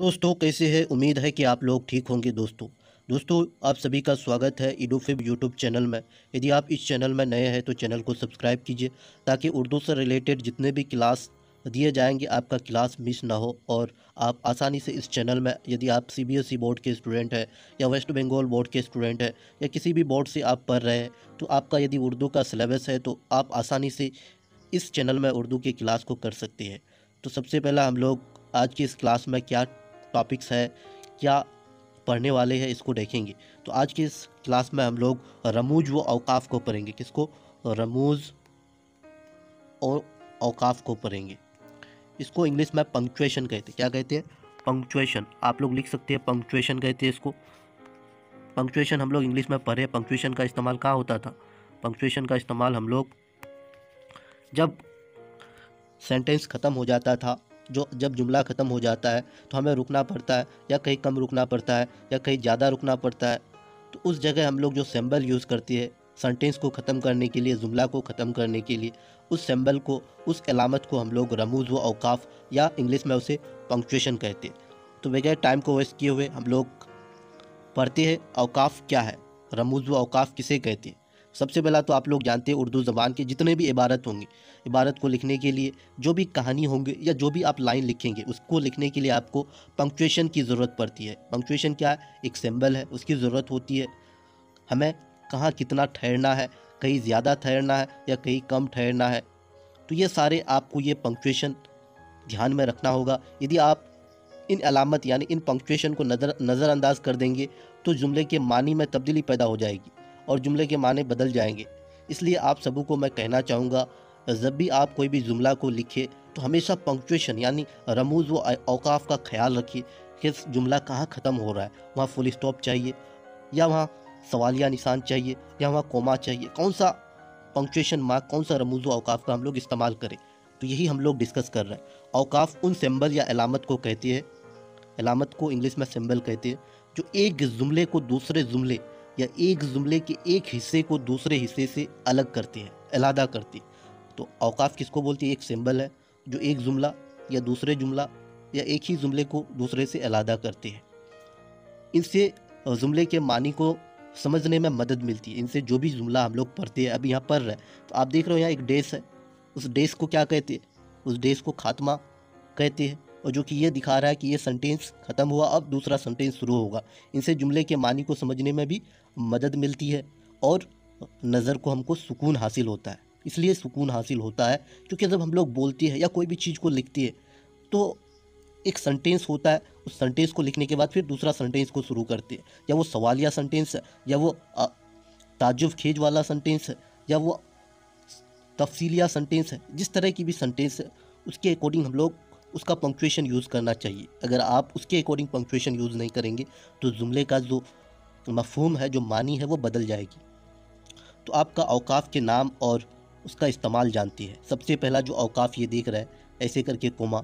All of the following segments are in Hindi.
दोस्तों कैसे है उम्मीद है कि आप लोग ठीक होंगे दोस्तों दोस्तों आप सभी का स्वागत है इडोफिब यूट्यूब चैनल में यदि आप इस चैनल में नए हैं तो चैनल को सब्सक्राइब कीजिए ताकि उर्दू से रिलेटेड जितने भी क्लास दिए जाएंगे आपका क्लास मिस ना हो और आप आसानी से इस चैनल में यदि आप सीबीएसई e बोर्ड के स्टूडेंट हैं या वेस्ट बंगाल बोर्ड के स्टूडेंट हैं या किसी भी बोर्ड से आप पढ़ रहे हैं तो आपका यदि उर्दू का सिलेबस है तो आप आसानी से इस चैनल में उर्दू की क्लास को कर सकते हैं तो सबसे पहला हम लोग आज की इस क्लास में क्या टॉपिक्स हैं क्या पढ़ने वाले हैं इसको देखेंगे तो आज की इस क्लास में हम लोग रमूज व अवकाफ को पढ़ेंगे किसको रमूज और अवकाफ को पढ़ेंगे इसको इंग्लिश में पंक्चुएशन कहते हैं क्या कहते हैं पंक्चुएशन आप लोग लिख सकते हैं पंक्चुएशन कहते हैं इसको पंक्चुएशन हम लोग इंग्लिश में पढ़े पंक्चुएशन का इस्तेमाल कहाँ होता था पंक्चुएशन का इस्तेमाल हम लोग जब सेंटेंस ख़त्म हो जाता था जो जब जुमला ख़त्म हो जाता है तो हमें रुकना पड़ता है या कहीं कम रुकना पड़ता है या कहीं ज़्यादा रुकना पड़ता है तो उस जगह हम लोग जो सिम्बल यूज़ करती है सेंटेंस को ख़त्म करने के लिए जुमला को ख़त्म करने के लिए उस सिंबल को उस अलामत को हम लोग रमूज़ व अवकाफ़ या इंग्लिश में उसे पंक्चुएशन कहते हैं तो बगैर टाइम को वेस्ट किए हुए हम लोग पढ़ते हैं अवकाफ़ क्या है रमूज़ व अवकाफ़ किसे कहते हैं सबसे पहला तो आप लोग जानते हैं उर्दू ज़बान के जितने भी इबारत होंगी इबारत को लिखने के लिए जो भी कहानी होंगी या जो भी आप लाइन लिखेंगे उसको लिखने के लिए आपको पंक्चुएशन की ज़रूरत पड़ती है पंक्चुएशन क्या है एक सिंबल है उसकी ज़रूरत होती है हमें कहाँ कितना ठहरना है कहीं ज़्यादा ठहरना है या कहीं कम ठहरना है तो ये सारे आपको ये पंक्चुएशन ध्यान में रखना होगा यदि आप इन अलामत यानी इन पंक्चुएशन को नज़र नज़रअंदाज कर देंगे तो जुमले के मानी में तब्दीली पैदा हो जाएगी और जुमले के माने बदल जाएंगे इसलिए आप सबों को मैं कहना चाहूँगा जब भी आप कोई भी जुमला को लिखे तो हमेशा पंक्चुएशन यानी रमूज व अवकाफ का ख्याल रखिए कि जुमला कहाँ ख़त्म हो रहा है वहाँ फुल स्टॉप चाहिए या वहाँ सवालिया निशान चाहिए या वहाँ कोमा चाहिए कौन सा पंक्चुएशन मार्क कौन सा रमूज व अवकाफ का हम लोग इस्तेमाल करें तो यही हम लोग डिस्कस कर रहे हैं अवकाफ उन सिंबल या अलामत को कहती है अलामत को इंग्लिश में सिंबल कहते हैं जो एक जुमले को दूसरे जुमले या एक जुमले के एक हिस्से को दूसरे हिस्से से अलग करती है अलहदा करती तो अवकाफ़ किसको बोलती है एक सिंबल है जो एक जुमला या दूसरे जुमला या एक ही जुमले को दूसरे से अलहदा करती है इनसे जुमले के मानी को समझने में मदद मिलती है इनसे जो भी जुमला हम लोग पढ़ते हैं अभी यहाँ पढ़ रहे हैं तो आप देख रहे हो यहाँ एक डेस है उस डेस को क्या कहते हैं उस डेस को खात्मा कहते हैं और जो कि ये दिखा रहा है कि ये सेंटेंस ख़त्म हुआ अब दूसरा सेंटेंस शुरू होगा इनसे जुमले के मानी को समझने में भी मदद मिलती है और नज़र को हमको सुकून हासिल होता है इसलिए सुकून हासिल होता है क्योंकि जब हम लोग बोलते हैं या कोई भी चीज़ को लिखती है तो एक सेंटेंस होता है उस सेंटेंस को लिखने के बाद फिर दूसरा सेंटेंस को शुरू करते हैं या वो सवालिया सेंटेंस है या वो ताजुब खेज वाला सेंटेंस है या वो तफसीलिया सेंटेंस है जिस तरह की भी सेंटेंस है उसके अकॉर्डिंग हम लोग उसका पंक्चुएशन यूज़ करना चाहिए अगर आप उसके अकॉर्डिंग पंक्चुएशन यूज़ नहीं करेंगे तो जुमले का जो मफहम है जो मानी है वो बदल जाएगी तो आपका अवकाफ़ के नाम और उसका इस्तेमाल जानती है सबसे पहला जो अवकाफ़ ये देख रहा है ऐसे करके कोमा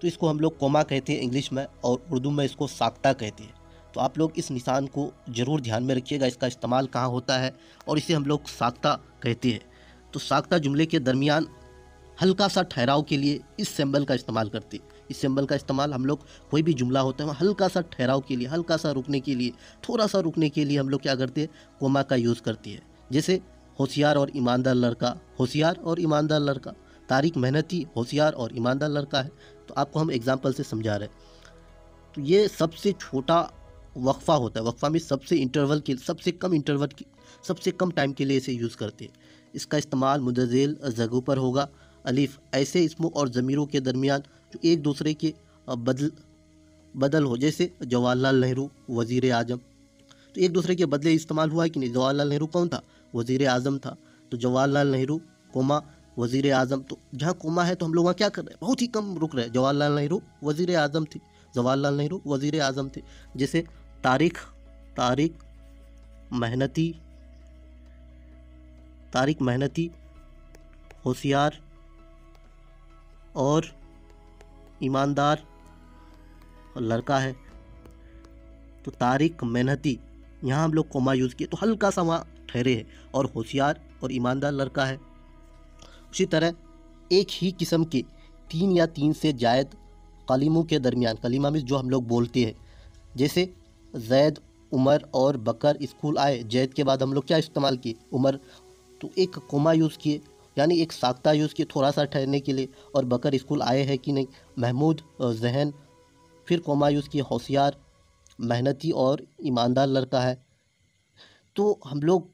तो इसको हम लोग कोमा कहते हैं इंग्लिश में और उर्दू में इसको साख्ता कहते हैं तो आप लोग इस निशान को ज़रूर ध्यान में रखिएगा इसका इस्तेमाल कहाँ होता है और इसे हम लोग साख्ता कहते हैं तो साख्ता जुमले के दरमियान हल्का सा ठहराव के लिए इस सिंबल का इस्तेमाल करते इस सिंबल का इस्तेमाल हम लोग कोई भी जुमला होता है हल्का सा ठहराव के लिए हल्का सा रुकने के लिए थोड़ा सा रुकने के लिए हम लोग क्या करते हैं कोमा का यूज़ करती है जैसे होशियार और ईमानदार लड़का होशियार और ईमानदार लड़का तारिक मेहनती होशियार और ईमानदार लड़का है तो आपको हम एग्जाम्पल से समझा रहे हैं तो ये सबसे छोटा वक्फ़ा होता है वक्फ़ा में सबसे इंटरवल के सबसे कम इंटरवल की सबसे कम टाइम के लिए इसे यूज़ करते हैं इसका इस्तेमाल मुदजेल जगहों पर होगा अलीफ ऐसे इसमों और ज़मीरों के दरमियान जो एक दूसरे के बदल बदल हो जैसे जवाहरलाल नेहरू वज़ी अजम तो एक दूसरे के बदले इस्तेमाल हुआ है कि नहीं जवाहरलाल नेहरू कौन था वज़ी अजम था तो जवाहरलाल नेहरू कोमा वज़ी अजम तो जहाँ कोमा है तो हम लोग वहाँ क्या कर रहे हैं बहुत ही कम रुक रहे हैं जवाहरलाल नेहरू वज़ी अजम थी जवाहरलाल नेहरू वज़ी अजम थे जैसे तारीख तारीख मेहनती तारिक मेहनती होशियार और ईमानदार और लड़का है तो तारिक मेहनती यहाँ हम लोग कोमा यूज़ किए तो हल्का सा वहाँ ठहरे है और होशियार और ईमानदार लड़का है उसी तरह एक ही किस्म के तीन या तीन से जायद कलीमों के दरमियान कलीमा में जो हम लोग बोलते हैं जैसे जैद उमर और बकर स्कूल आए जैद के बाद हम लोग क्या इस्तेमाल किए उमर तो एक कोमा यूज़ किए यानी एक साख्ता यूज़ की थोड़ा सा ठहरने के लिए और बकर स्कूल आए हैं कि नहीं महमूद जहन फिर कोमा यूज़ की होशियार मेहनती और ईमानदार लड़का है तो हम लोग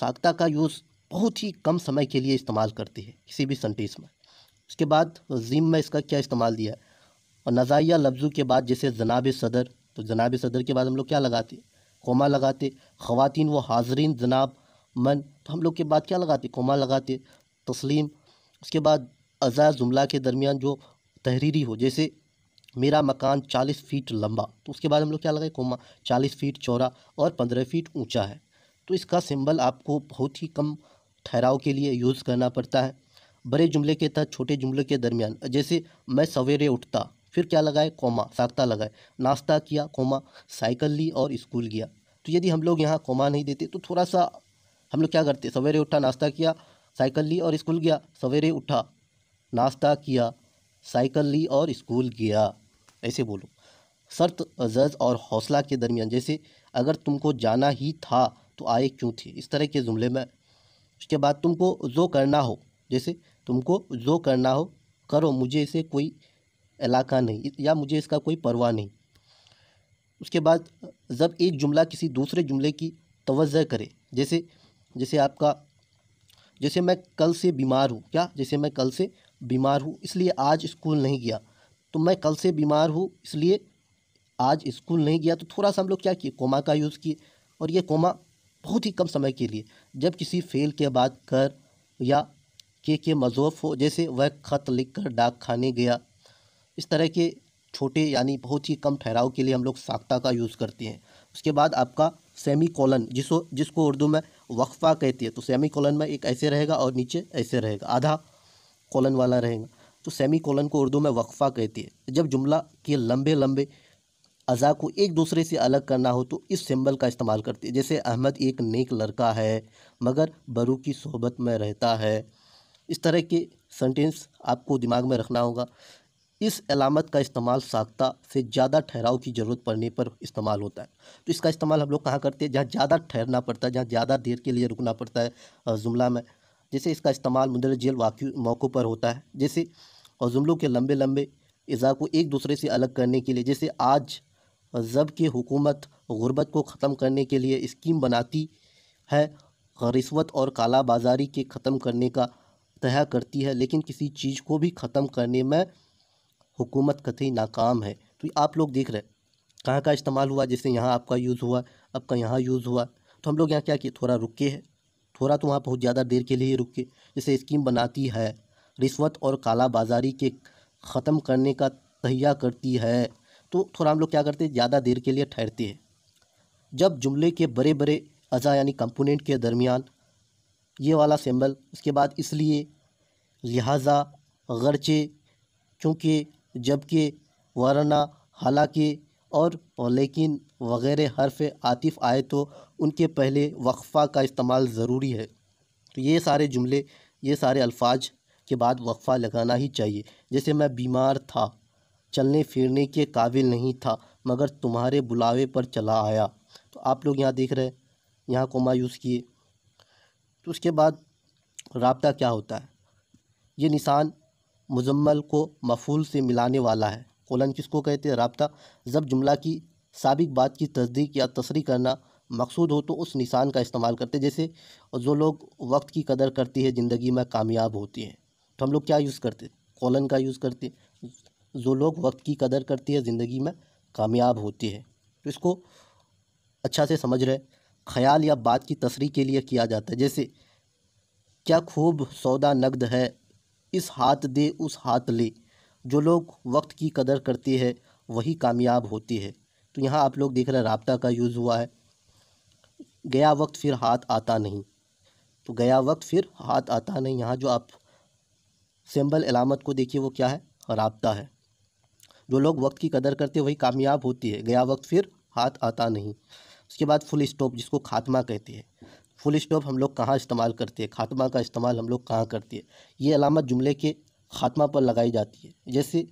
साख्ता का यूज़ बहुत ही कम समय के लिए इस्तेमाल करते हैं किसी भी सेंटेंस में उसके बाद जिम में इसका क्या इस्तेमाल दिया है और नज़ाइया लफ्ज़ों के बाद जैसे जनाब सदर तो जनाब सदर के बाद हम लोग क्या लगाते कोमा लगाते ख़वान व हाजरीन जनाब मन तो हम लोग के बाद क्या लगाते कोमा लगाते तस्लीम उसके बाद अज़ा जुमला के दरमियान जो तहरीरी हो जैसे मेरा मकान चालीस फीट लंबा तो उसके बाद हम लोग क्या लगाए कोमा चालीस फीट चौड़ा और पंद्रह फीट ऊंचा है तो इसका सिंबल आपको बहुत ही कम ठहराव के लिए यूज़ करना पड़ता है बड़े जुमले के तहत छोटे जुमले के दरमियान जैसे मैं सवेरे उठता फिर क्या लगाए कोमा साख्ता लगाए नाश्ता किया कोमा साइकिल ली और इस्कूल गया तो यदि हम लोग यहाँ कोमा नहीं देते तो थोड़ा सा हम लोग क्या करते सवेरे उठा नाश्ता किया साइकिल ली और स्कूल गया सवेरे उठा नाश्ता किया साइकिल ली और स्कूल गया ऐसे बोलो शर्त जज और हौसला के दरमियान जैसे अगर तुमको जाना ही था तो आए क्यों थे इस तरह के जुमले में उसके बाद तुमको जो करना हो जैसे तुमको जो करना हो करो मुझे इसे कोई इलाका नहीं या मुझे इसका कोई परवाह नहीं उसके बाद जब एक जुमला किसी दूसरे जुमले की तोज़ करे जैसे जैसे आपका जैसे मैं कल से बीमार हूँ क्या जैसे मैं कल से बीमार हूँ इसलिए आज स्कूल नहीं गया तो मैं कल से बीमार हूँ इसलिए आज स्कूल नहीं गया तो थोड़ा सा हम लोग क्या किए कोमा का यूज़ किए और ये कोमा बहुत ही कम समय के लिए जब किसी फेल के बाद कर या के के मजोफ हो जैसे वह खत लिख कर डाक खाने गया इस तरह के छोटे यानी बहुत ही कम ठहराव के लिए हम लोग साख्ता का यूज़ करते हैं उसके बाद आपका सेमी कॉलन जिसको जिसको उर्दू में वक्फ़ा कहती है तो सेमी कॉलन में एक ऐसे रहेगा और नीचे ऐसे रहेगा आधा कॉलन वाला रहेगा तो सेमी कॉलन को उर्दू में वक्फ़ा कहती है जब जुमला के लंबे लंबे अज़ा को एक दूसरे से अलग करना हो तो इस सिंबल का इस्तेमाल करती है जैसे अहमद एक नेक लड़का है मगर बरू की सोहबत में रहता है इस तरह के सेंटेंस आपको दिमाग में रखना होगा इस अलामत का इस्तेमाल साख्ता से ज़्यादा ठहराव की ज़रूरत पड़ने पर इस्तेमाल होता है तो इसका इस्तेमाल हम लोग कहाँ करते हैं जहाँ ज़्यादा ठहरना पड़ता है जहाँ ज़्यादा देर के लिए रुकना पड़ता है जुमला में जैसे इसका इस्तेमाल मुंदर जेल वाक्य मौक़ों पर होता है जैसे और जुमलों के लंबे लंबे इज़ा को एक दूसरे से अलग करने के लिए जैसे आज जब की हुकूमत गुर्बत को ख़त्म करने के लिए स्कीम बनाती है रिश्वत और काला बाजारी के ख़त्म करने का तय करती है लेकिन किसी चीज़ को भी ख़त्म करने में हुकूमत कतई नाकाम है तो आप लोग देख रहे हैं कहाँ का इस्तेमाल हुआ जैसे यहाँ आपका यूज़ हुआ आपका यहाँ यूज़ हुआ तो हम लोग यहाँ क्या किए थोड़ा रुके हैं थोड़ा तो वहाँ बहुत ज़्यादा देर के लिए रुके जैसे स्कीम बनाती है रिश्वत और कालाबाजारी के ख़त्म करने का तहिया करती है तो थोड़ा हम लोग क्या करते हैं ज़्यादा देर के लिए ठहरते हैं जब जुमले के बड़े बड़े अज़ा यानी कंपोनेंट के दरमियान ये वाला सिंबल उसके बाद इसलिए लिहाजा गरचे चूँकि जबकि वरना हालांकि और लेकिन वगैरह हरफ आतिफ़ आए तो उनके पहले वक्फ़ा का इस्तेमाल ज़रूरी है तो ये सारे जुमले ये सारे अल्फाज के बाद वक्फ़ा लगाना ही चाहिए जैसे मैं बीमार था चलने फिरने के काबिल नहीं था मगर तुम्हारे बुलावे पर चला आया तो आप लोग यहाँ देख रहे हैं यहाँ कोमा यूज़ किए तो उसके बाद रबता क्या होता है ये निशान मुजम्मल को मफूल से मिलाने वाला है कोलन किसको कहते हैं रबता जब जुमला की सबक बात की तस्दीक या तसरी करना मकसूद हो तो उस निशान का इस्तेमाल करते जैसे जो लोग वक्त की कदर करती है ज़िंदगी में कामयाब होती हैं तो हम लोग क्या यूज़ करते कोलन का यूज़ करते जो लोग वक्त की कदर करती है ज़िंदगी में कामयाब होती है तो इसको अच्छा से समझ रहे ख्याल या बात की तस्री के लिए किया जाता है जैसे क्या खूब सौदा नकद है इस हाथ दे उस हाथ ले जो लोग वक्त की कदर करते हैं वही कामयाब होती है तो यहाँ आप लोग देख रहे हैं रबता का यूज़ हुआ है गया वक्त फिर हाथ आता नहीं तो गया वक्त फिर हाथ आता नहीं यहाँ जो आप सिंबल अलामत को देखिए वो क्या है रबता है जो लोग वक्त की कदर करते वही कामयाब होती है गया वक्त फिर हाथ आता नहीं उसके बाद फुल स्टॉप जिसको खात्मा कहते हैं फुल स्टॉप हम लोग कहाँ इस्तेमाल करते हैं खात्मा का इस्तेमाल हम लोग कहाँ करते हैं ये अलामत जुमले के खात्मा पर लगाई जाती है जैसे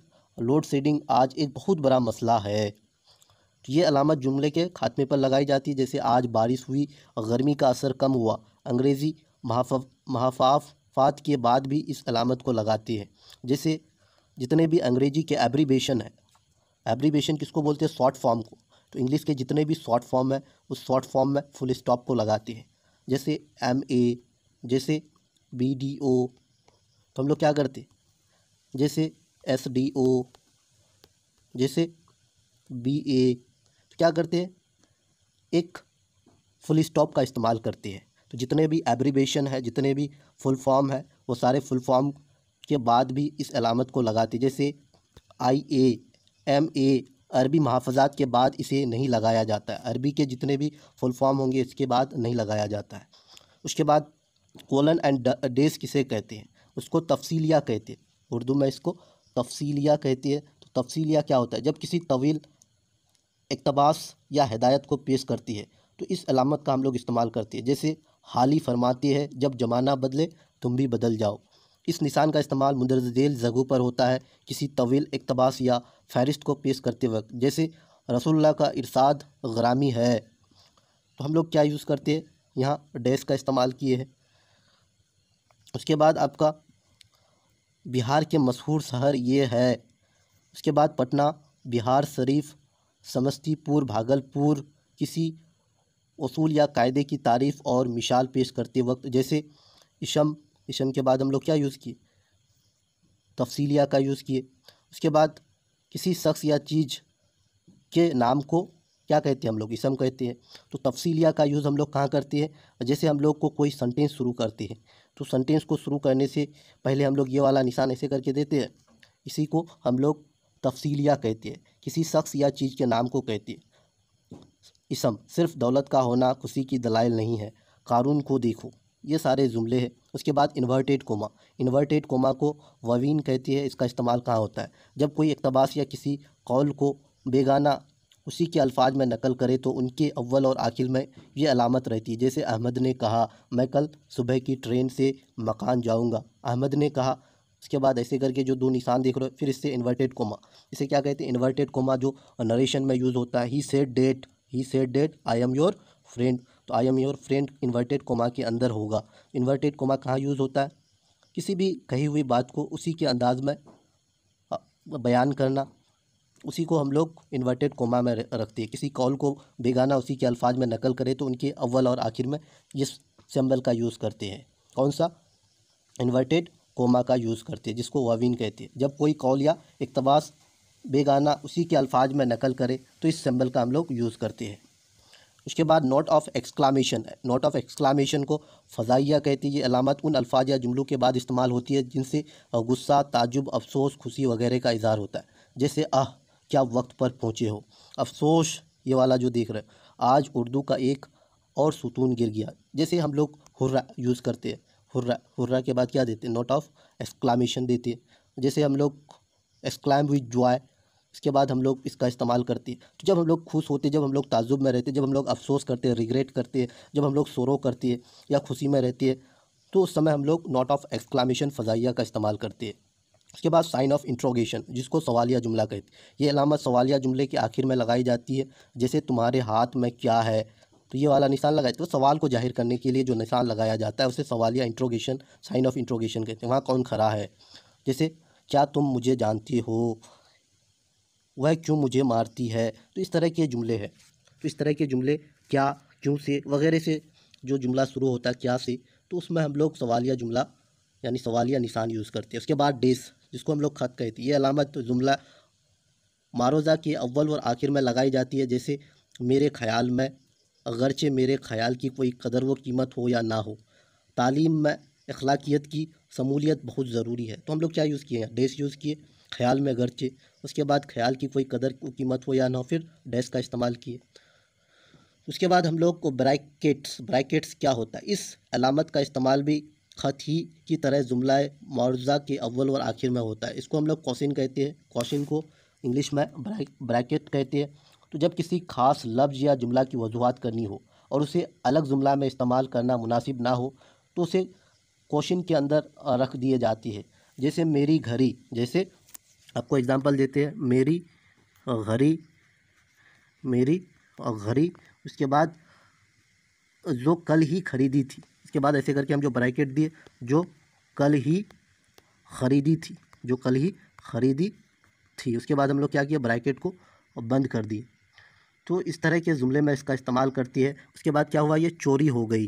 लोड शेडिंग आज एक बहुत बड़ा मसला है तो ये अलामत जुमले के खात्मे पर लगाई जाती है जैसे आज बारिश हुई और गर्मी का असर कम हुआ अंग्रेज़ी महाफाफात के बाद भी इस अलामत को लगाती है जैसे जितने भी अंग्रेज़ी के एब्रीबेशन है एब्रीबेशन किसको बोलते हैं शॉर्ट फॉर्म को तो इंग्लिश के जितने भी शॉर्ट फॉर्म है उस शॉर्ट फॉर्म में फुल स्टॉप को लगाती है जैसे एम ए जैसे बी डी ओ तो हम लोग क्या करते जैसे एस डी ओ जैसे बी ए तो क्या करते हैं एक फुल स्टॉप का इस्तेमाल करते हैं तो जितने भी एब्रीबेशन है जितने भी फुल फॉर्म है वो सारे फुल फॉर्म के बाद भी इस अलामत को लगाते जैसे आई ए एम ए अरबी महाफजात के बाद इसे नहीं लगाया जाता है अरबी के जितने भी फुल फॉर्म होंगे इसके बाद नहीं लगाया जाता है उसके बाद कोलन एंड डेस किसे कहते हैं उसको तफसीलिया कहते हैं उर्दू में इसको तफसीलिया कहती है तो तफसीलिया क्या होता है जब किसी तवील इकतबास या हिदायत को पेश करती है तो इस अलामत का हम लोग इस्तेमाल करते हैं जैसे हाली फरमाती है जब ज़माना बदले तुम भी बदल जाओ इस निशान का इस्तेमाल मुंदरजेल जगहों पर होता है किसी तवील इकतबास या फहरिस्त को पेश करते वक्त जैसे रसोल्ला का इरसाद ग्रामी है तो हम लोग क्या यूज़ करते हैं यहाँ डेस्क का इस्तेमाल किए हैं उसके बाद आपका बिहार के मशहूर शहर ये है उसके बाद पटना बिहार शरीफ समस्तीपुर भागलपुर किसी असूल या कायदे की तारीफ़ और मिसाल पेश करते वक्त जैसे इशम इशम के बाद हम लोग क्या यूज़ किए तफसीलिया का यूज़ किए उसके बाद किसी शख्स या चीज़ के नाम को क्या कहते हैं हम लोग इसम कहते हैं तो तफसीलिया का यूज़ हम लोग कहाँ करते हैं जैसे हम लोग को कोई सेंटेंस शुरू करते हैं तो सेंटेंस को शुरू करने से पहले हम लोग ये वाला निशान ऐसे करके देते हैं इसी को हम लोग तफसीलिया कहते हैं किसी शख्स या चीज़ के नाम को कहते हैं इसम सिर्फ दौलत का होना खुशी की दलाइल नहीं है कानून को देखो ये सारे जुमले हैं उसके बाद इन्वर्टेड कोमा इन्वर्टेड कोमा को ववीन कहती है इसका इस्तेमाल कहाँ होता है जब कोई इकतबास या किसी कौल को बेगाना उसी के अल्फाज में नकल करे तो उनके अव्वल और आखिर में ये अलामत रहती है जैसे अहमद ने कहा मैं कल सुबह की ट्रेन से मकान जाऊँगा अहमद ने कहा उसके बाद ऐसे करके जो दो निशान देख रहे हो फिर इससे इन्वर्टेड कोमा इसे क्या कहते हैं इन्वर्टेड कोमा जो नरेशन में यूज़ होता है he said that he said that I am your friend तो I am your friend inverted comma के अंदर होगा इन्वर्टेड कोमा कहाँ यूज़ होता है किसी भी कही हुई बात को उसी के अंदाज में बयान करना उसी को हम लोग इन्वर्टेड कोमा में रखते हैं किसी कॉल को बेगाना उसी के अल्फाज में नकल करें तो उनके अव्वल और आखिर में इस सिंबल का यूज़ करते हैं कौन सा इन्वर्टेड कोमा का यूज़ करते हैं जिसको वावीन कहते हैं जब कोई कॉल या इकतबास बेगाना उसी के अल्फाज में नकल करे तो इस सिंबल का हम लोग यूज़ करते हैं उसके बाद note of exclamation note of exclamation को फ़जाइया कहती है अलामत उन अल्फाज या जुमलों के बाद इस्तेमाल होती है जिनसे गुस्सा ताजुब अफसोस खुशी वगैरह का इजहार होता है जैसे आह क्या वक्त पर पहुँचे हो अफसोस ये वाला जो देख रहे हैं आज उर्दू का एक और सुतून गिर गया जैसे हम लोग हुर्रा यूज़ करते हैं हुर्रा हुर्रा के बाद क्या देते हैं नोट ऑफ एक्सक्लामेशन देते हैं जैसे हम लोग एक्सक्लाइम विथ जॉय उसके बाद हम लोग इसका इस्तेमाल करते हैं तो जब हम लोग खुश होते जब हम लोग ताजुब में रहते जब हम लोग अफसोस करते रिग्रेट करते जब हम लोग शोरों करते या खुशी में रहते तो उस समय हम लोग नॉट ऑफ एक्सक्लामेशन फ़जाइया का इस्तेमाल करते हैं उसके बाद साइन ऑफ इंट्रोगेशन जिसको सवालिया जुमला कहते हैं ये अलामत सवालिया जुमले के आखिर में लगाई जाती है जैसे तुम्हारे हाथ में क्या है तो ये वाला निशान लगाए तो सवाल को जाहिर करने के लिए जो निशान लगाया जाता है उसे सवालिया इंट्रोगेशन साइन ऑफ इंट्रोगेशन कहते हैं वहाँ कौन खड़ा है जैसे क्या तुम मुझे जानती हो वह क्यों मुझे मारती है तो इस तरह के जुमले हैं तो इस तरह के जुमले क्या क्यों से वगैरह से जो जुमला शुरू होता है क्या से तो उसमें हम लोग सवालिया जुमला यानी सवालिया निशान यूज़ करते हैं उसके बाद डेस जिसको हम लोग खत कहते हैं ये अलामत तो जुमला मारोजा के अव्वल और आखिर में लगाई जाती है जैसे मेरे ख्याल में अगरचे मेरे ख्याल की कोई कदर व कीमत हो या ना हो तालीम में अखलाकियत की शमूलियत बहुत ज़रूरी है तो हम लोग क्या यूज़ किए हैं डेस यूज़ किए ख्याल में अगरचे उसके बाद ख्याल की कोई कदर कीमत हो या ना फिर डेस्क का इस्तेमाल किए उसके बाद हम लोग को ब्रैकेट्स ब्रैकेट्स क्या होता है इस अलामत का इस्तेमाल भी खत ही की तरह जुमला मुआवजा के अव्वल और आखिर में होता है इसको हम लोग कौशिन कहते हैं कौशिन को इंग्लिश में ब्रैकेट कहते हैं तो जब किसी खास लफ्ज़ या जुमला की वजूहत करनी हो और उसे अलग जुमला में इस्तेमाल करना मुनासिब ना हो तो उसे कौशिन के अंदर रख दिए जाती है जैसे मेरी घड़ी जैसे आपको एग्ज़ाम्पल देते हैं मेरी घरी मेरी और घरी उसके बाद जो कल ही खरीदी थी इसके बाद ऐसे करके हम जो ब्रैकेट दिए जो कल ही खरीदी थी जो कल ही खरीदी थी उसके बाद हम लोग क्या किया ब्रैकेट को बंद कर दिए तो इस तरह के जुमले में इसका इस्तेमाल करती है उसके बाद क्या हुआ ये चोरी हो गई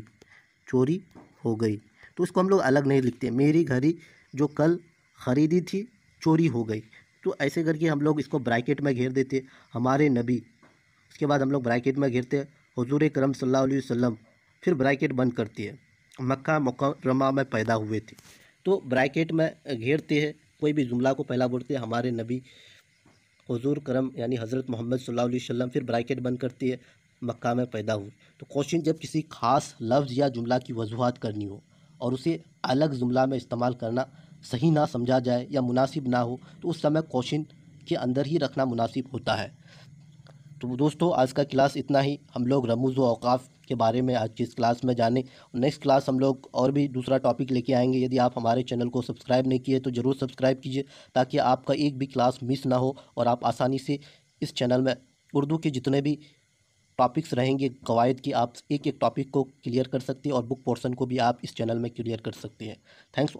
चोरी हो गई तो उसको हम लोग अलग नहीं लिखते मेरी घड़ी जो कल ख़रीदी थी चोरी हो गई तो ऐसे करके हम लोग इसको ब्रैकेट में घेर देते हमारे नबी उसके बाद हम लोग ब्रैकेट में घेरते हजूर करम सल्ला वसम फिर ब्रैकेट बंद करती है मक्का मुकरमा में पैदा हुए थे तो ब्रैकेट में घेरते हैं कोई भी जुमला को पहला बोलते हैं हमारे नबी हजूर करम यानी हज़रत मोहम्मद सल्ला वसम फिर ब्रैकेट बंद करती है मक्का में पैदा हुए तो क्वेश्चन जब किसी खास लफ्ज़ या जुमला की वजूहत करनी हो और उसे अलग जुमला में इस्तेमाल करना सही ना समझा जाए या मुनासिब ना हो तो उस समय क्वेश्चन के अंदर ही रखना मुनासिब होता है तो दोस्तों आज का क्लास इतना ही हम लोग रमूज़ व अवकाफ़ के बारे में आज की इस क्लास में जाने नेक्स्ट क्लास हम लोग और भी दूसरा टॉपिक लेके आएंगे यदि आप हमारे चैनल को सब्सक्राइब नहीं किए तो ज़रूर सब्सक्राइब कीजिए ताकि आपका एक भी क्लास मिस ना हो और आप आसानी से इस चैनल में उर्दू के जितने भी टॉपिक्स रहेंगे कवायद की आप एक एक टॉपिक को क्लियर कर सकते हैं और बुक पोर्सन को भी आप इस चैनल में क्लियर कर सकते हैं थैंक्स